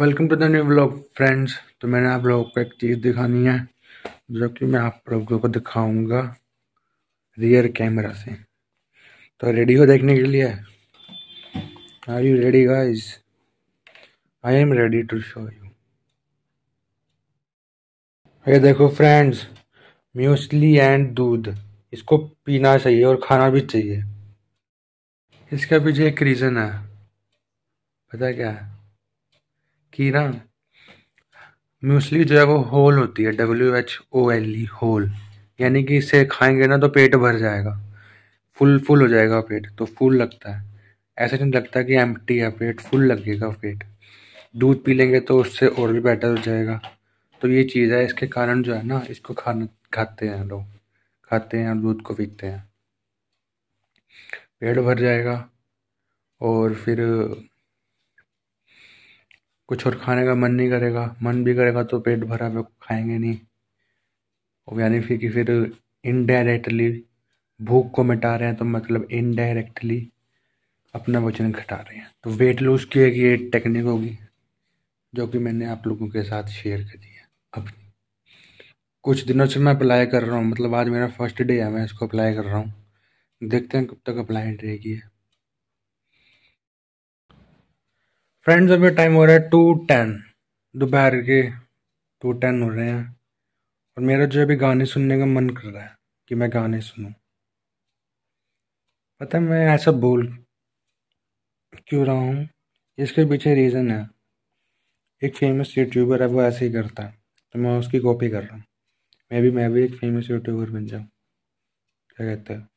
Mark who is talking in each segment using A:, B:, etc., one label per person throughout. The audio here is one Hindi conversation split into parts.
A: welcome to the new blog friends तो मैंने आप लोगों को एक चीज़ दिखानी है जो कि मैं आप लोगों को दिखाऊंगा रियर कैमरा से तो रेडी हो देखने के लिए are you ready guys I am ready to show you ये देखो फ्रेंड्स म्यूसली एंड दूध इसको पीना चाहिए और खाना भी चाहिए इसका पीछे एक रीज़न है पता क्या है कि ना म्यूसली जो है वो होल होती है W H O L E whole यानी कि इसे खाएंगे ना तो पेट भर जाएगा फुल फुल हो जाएगा पेट तो फुल लगता है ऐसा नहीं लगता कि एम टी है पेट फुल लगेगा पेट दूध पी लेंगे तो उससे और भी बेटर हो जाएगा तो ये चीज़ है इसके कारण जो है ना इसको खाना खाते हैं लोग खाते हैं और दूध को पीते हैं पेट भर जाएगा और फिर कुछ और खाने का मन नहीं करेगा मन भी करेगा तो पेट भरा में खाएंगे नहीं और यानी फिर कि फिर इनडायरेक्टली भूख को मिटा रहे हैं तो मतलब इनडायरेक्टली अपना वजन घटा रहे हैं तो वेट लूज की एक ये टेक्निक होगी जो कि मैंने आप लोगों के साथ शेयर दी है अपनी कुछ दिनों से मैं अप्लाई कर रहा हूँ मतलब आज मेरा फर्स्ट डे है मैं इसको अप्लाई कर रहा हूँ देखते हैं कब तक अप्लाई रहेगी फ्रेंड्स अभी टाइम हो रहा है टू टेन दोपहर के टू टेन हो रहे हैं और मेरा जो अभी गाने सुनने का मन कर रहा है कि मैं गाने सुनूं पता है मैं ऐसा बोल क्यों रहा हूँ इसके पीछे रीज़न है एक फेमस यूट्यूबर है वो ऐसे ही करता है तो मैं उसकी कॉपी कर रहा हूँ मैं भी मैं भी एक फेमस यूट्यूबर बन जाऊँ क्या कहते हैं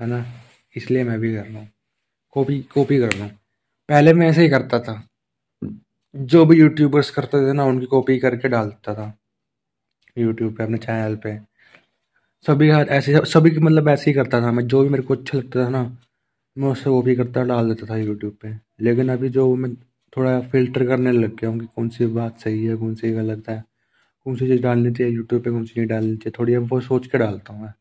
A: है ना इसलिए मैं भी कर रहा हूँ कॉपी कॉपी कर रहा हूँ पहले मैं ऐसे ही करता था जो भी यूट्यूबर्स करते थे ना उनकी कॉपी करके डालता था यूट्यूब पे अपने चैनल पे सभी ऐसे सभी की मतलब ऐसे ही करता था मैं जो भी मेरे को अच्छा लगता था ना मैं उससे वो भी करता डाल देता था यूट्यूब पे लेकिन अभी जो मैं थोड़ा फिल्टर करने लग गया हूँ कि कौन सी बात सही है कौन सी गलत है कौन सी चीज़ डालनी चाहिए यूट्यूब पे कौन सी नहीं डालनी चाहिए थोड़ी अब वो सोच के डालता हूँ मैं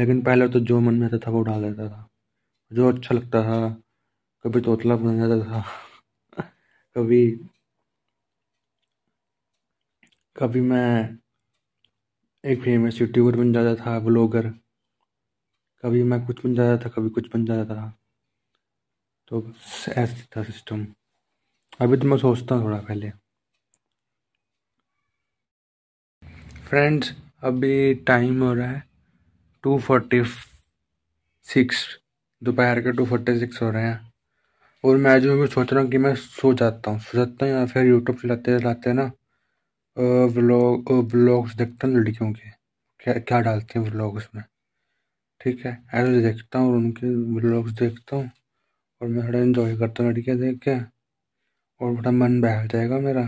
A: लेकिन पहले तो जो मन में आता था वो डाल देता था जो अच्छा लगता था कभी तोतला बन जाता था कभी कभी मैं एक फेमस यूट्यूबर बन जाता था ब्लॉगर कभी मैं कुछ बन जाता था कभी कुछ बन जाता था तो ऐसा था सिस्टम अभी तो मैं सोचता हूँ थोड़ा पहले फ्रेंड्स अभी टाइम हो रहा है टू फोर्टी सिक्स दोपहर के टू फोर्टी सिक्स हो रहे हैं और मैं आज भी सोच रहा हूँ कि मैं सो जाता हूँ सो जाता हूँ या फिर यूट्यूब चलाते चलाते ना व्लॉग व्लॉग्स देखता हूँ लड़कियों के क्या क्या डालते हैं व्लॉग्स में ठीक है ऐसे देखता हूँ और उनके व्लॉग्स देखता हूँ और मैं थोड़ा इन्जॉय करता हूँ लड़कियाँ देख के और थोड़ा मन बहल जाएगा मेरा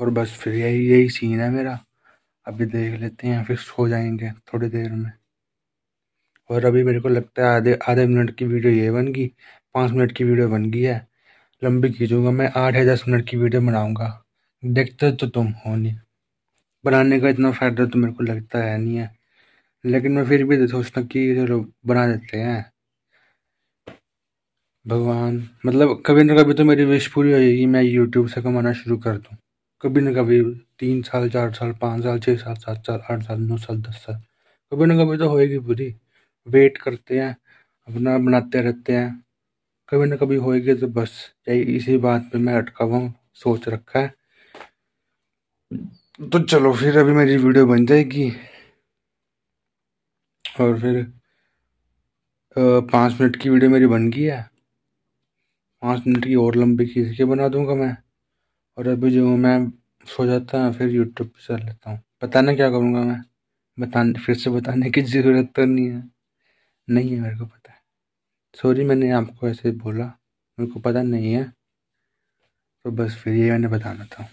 A: और बस फिर यही यही सीन है मेरा अभी देख लेते हैं फिर सो जाएंगे थोड़ी देर में और अभी मेरे को लगता है आधे आधे मिनट की वीडियो ये बन गई पाँच मिनट की वीडियो बन गई है लंबी खींचूँगा मैं आठ या दस मिनट की वीडियो बनाऊँगा देखते तो तुम हो नहीं बनाने का इतना फ़ायदा तो मेरे को लगता है नहीं है लेकिन मैं फिर भी तो सोचता कि चलो बना देते हैं भगवान मतलब कभी ना कभी तो मेरी विश पूरी हो जाएगी मैं यूट्यूब से कमाना शुरू कर दूँ कभी ना कभी तीन साल चार साल पाँच साल छः साल सात साल आठ साल नौ साल दस साल कभी ना कभी तो होएगी पूरी वेट करते हैं अपना बनाते रहते हैं कभी ना कभी होएगी तो बस यही इसी बात पे मैं अटका हुआ सोच रखा है तो चलो फिर अभी मेरी वीडियो बन जाएगी और फिर पाँच मिनट की वीडियो मेरी बन गई है पाँच मिनट की और लंबी खींच के बना दूंगा मैं और अभी जो मैं सो जाता हूँ फिर यूट्यूब पर चल लेता हूँ बताना क्या करूँगा मैं बताने फिर से बताने की ज़रूरत तो नहीं है नहीं है मेरे को पता है सॉरी मैंने आपको ऐसे बोला मेरे को पता नहीं है तो बस फिर ये मैंने बताना था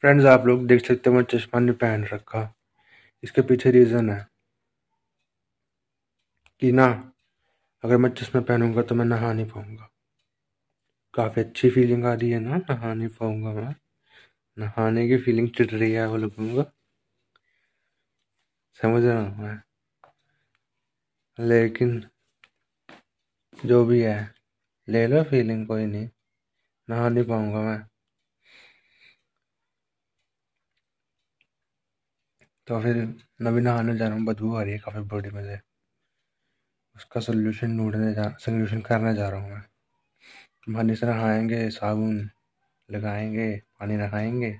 A: फ्रेंड्स आप लोग देख सकते हो मैं चश्मा ने पहन रखा इसके पीछे रीज़न है कि ना अगर मैं चश्मा पहनूंगा तो मैं नहा नहीं पाऊंगा काफ़ी अच्छी फीलिंग आ रही है ना नहा नहीं पाऊंगा मैं नहाने की फीलिंग चिट रही है वो लोगों का समझ रहा हूँ मैं लेकिन जो भी है ले लो फीलिंग कोई नहीं नहा नहीं पाऊंगा मैं तो फिर नभी नहाने जा रहा हूँ बदबू आ रही है काफ़ी बॉडी में से उसका सोल्यूशन ढूंढने जा सोल्यूशन करने जा रहा हूँ मैं पानी से नहाएंगे साबुन लगाएंगे पानी नहाएंगे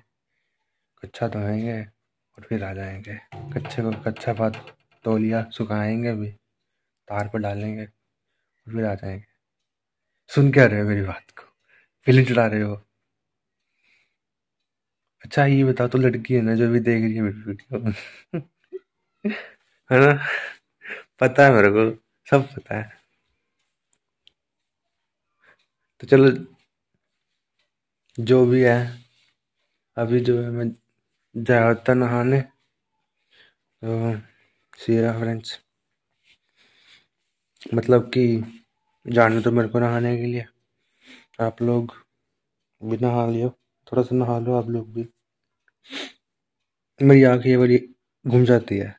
A: कच्छा धोएंगे तो और फिर आ जाएंगे कच्चे को कच्चा भात तोलिया सुखाएंगे भी तार पर डालेंगे और फिर आ जाएंगे सुन क्या रहे हो मेरी बात को फिल्म चढ़ा रहे हो अच्छा ये बताओ तो लड़की है ना जो भी देख रही है मेरी वीडियो है ना पता है मेरे को सब पता है तो चलो जो भी है अभी जो है मैं जाता नहाने तो सीरा फ्रेंड्स मतलब कि जाने तो मेरे को नहाने के लिए आप लोग भी नहा लियो थोड़ा सा नहा लो आप लोग भी मेरी आँख ये वाली घूम जाती है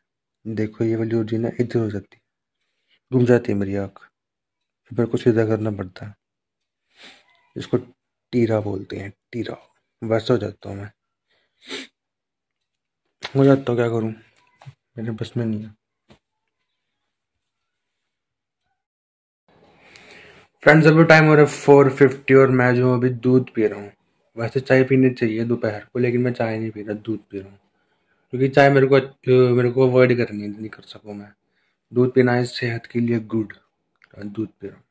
A: देखो ये वाली उर्जी ना इधर हो जाती है घूम जाती है मेरी आँख फिर मेरे को सीधा करना पड़ता है इसको टीरा बोलते हैं टीरा वैसा हो जाता हूँ मैं हो जाता तो क्या करूँ मेरे बस में नहीं है फ्रेंड्स अभी टाइम हो रहा है फोर फिफ्टी और मैं जो अभी दूध पी रहा हूँ वैसे चाय पीनी चाहिए दोपहर को लेकिन मैं चाय नहीं पी रहा दूध पी रहा हूँ क्योंकि चाय मेरे को मेरे को अवॉइड करनी है नहीं कर सकूँ मैं दूध पीना है सेहत के लिए गुड दूध पी रहा हूँ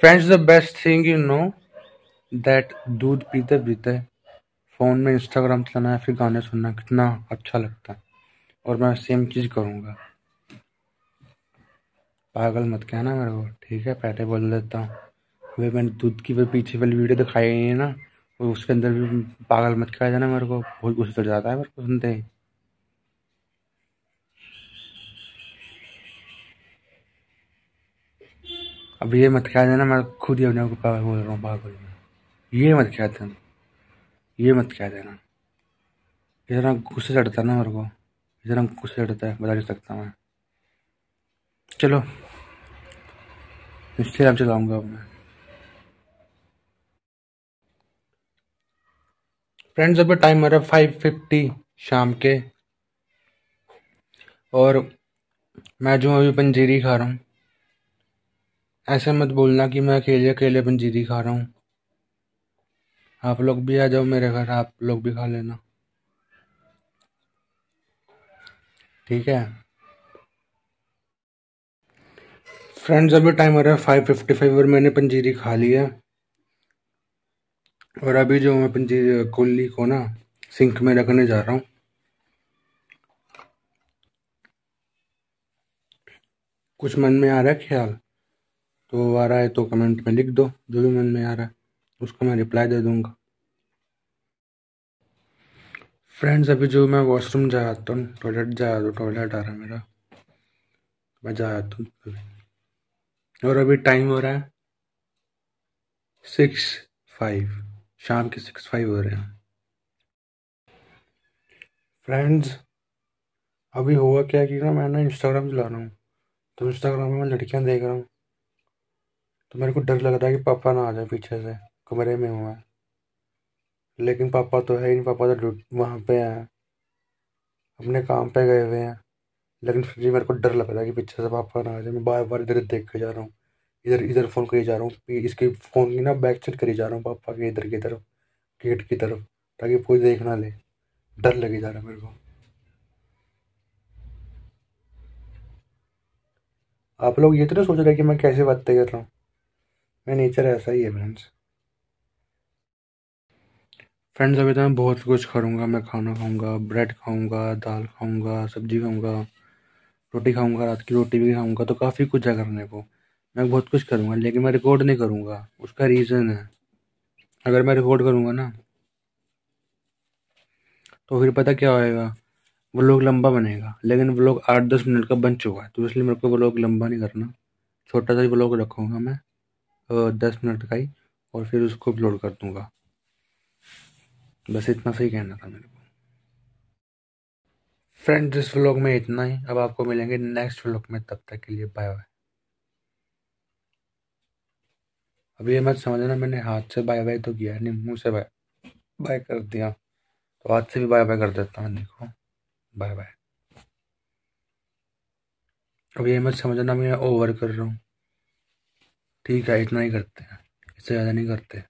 A: friends the best thing you know that दूध पीते पीते फ़ोन में इंस्टाग्राम चलाना या फिर गाने सुनना कितना अच्छा लगता है और मैं सेम चीज़ करूँगा पागल मत कहना मेरे को ठीक है पहले बोल देता हूँ अभी मैंने दूध की पीछे वाली वीडियो दिखाई है ना और तो उसके अंदर भी पागल मत कह जाना मेरे को बहुत गुस्सा चल जाता है मेरे को सुनते ही अब ये मत कह देना मैं खुद ही अपने को पागल बोल रहा हूँ पागल ये मत कह देना ये मत कह देना इतना गुस्से चढ़ता ना मेरे को इतना गुस्से चढ़ता है बता नहीं सकता मैं चलो इंस्टाग्राम चलाऊँगा अब मैं फ्रेंड्स अभी टाइम मेरा रहा फाइव फिफ्टी शाम के और मैं जो अभी पंजीरी खा रहा हूँ ऐसे मत बोलना कि मैं अकेले अकेले पंजीरी खा रहा हूँ आप लोग भी आ जाओ मेरे घर आप लोग भी खा लेना ठीक है फ्रेंड्स अभी टाइम हो रहा है फाइव फिफ्टी फाइव और मैंने पंजीरी खा ली है और अभी जो मैं पंजीरी कोली को ना सिंक में रखने जा रहा हूँ कुछ मन में आ रहा है ख्याल तो आ रहा है तो कमेंट में लिख दो जो भी मन में आ रहा है उसको मैं रिप्लाई दे दूंगा फ्रेंड्स अभी जो मैं वॉशरूम जा आता हूँ टॉयलेट जा रहा हूँ टॉयलेट तो आ रहा है मेरा मैं जा आता हूँ अभी और अभी टाइम हो रहा है सिक्स फाइव शाम के सिक्स फाइव हो रहे हैं फ्रेंड्स अभी हुआ क्या कि ना मैं ना इंस्टाग्राम चला रहा हूँ तो इंस्टाग्राम में मैं लड़कियाँ देख रहा हूँ तो मेरे को डर लग रहा है कि पापा ना आ जाए पीछे से कमरे में हुआ लेकिन पापा तो है ही पापा तो वहाँ पे हैं अपने काम पे गए हुए हैं लेकिन फिर भी मेरे को डर लग रहा है कि पीछे से पापा ना आ जाए मैं बार बार इधर देख के जा रहा हूँ इधर इधर फ़ोन करी जा रहा हूँ इसके फ़ोन की ना बैक चेक करी जा रहा हूँ पापा के इधर की तरफ गेट की तरफ ताकि कोई देख ना ले डर लगे जा रहा है मेरे को आप लोग ये तो नहीं सोच रहे कि मैं कैसे बातें कर रहा हूँ मैं नेचर ऐसा ही है फ्रेंड्स फ्रेंड्स अभी तो मैं बहुत कुछ करूँगा मैं खाना खाऊँगा ब्रेड खाऊँगा दाल खाऊँगा सब्जी खाऊँगा रोटी खाऊँगा रात की रोटी भी खाऊँगा तो काफ़ी कुछ है करने को मैं बहुत कुछ करूँगा लेकिन मैं रिकॉर्ड नहीं करूँगा उसका रीज़न है अगर मैं रिकॉर्ड करूँगा ना तो फिर पता क्या होएगा व्लॉग लंबा बनेगा लेकिन व्लॉग आठ दस मिनट का बन चुका है तो इसलिए मेरे को व्लॉग लंबा नहीं करना छोटा सा ही ब्लॉग रखूँगा मैं दस मिनट का ही और फिर उसको अपलोड कर दूँगा बस इतना सही कहना था मेरे को फ्रेंड इस व्लॉग में इतना ही अब आपको मिलेंगे नेक्स्ट व्लॉग में तब तक के लिए बाय बाय अब ये मत समझना मैंने हाथ से बाय बाय तो किया नहीं मुंह से बाय बाय कर दिया तो हाथ से भी बाय बाय कर देता हूँ देखो बाय बाय अब ये मत समझना मैं ओवर कर रहा हूँ ठीक है इतना ही करते हैं इससे ज़्यादा नहीं करते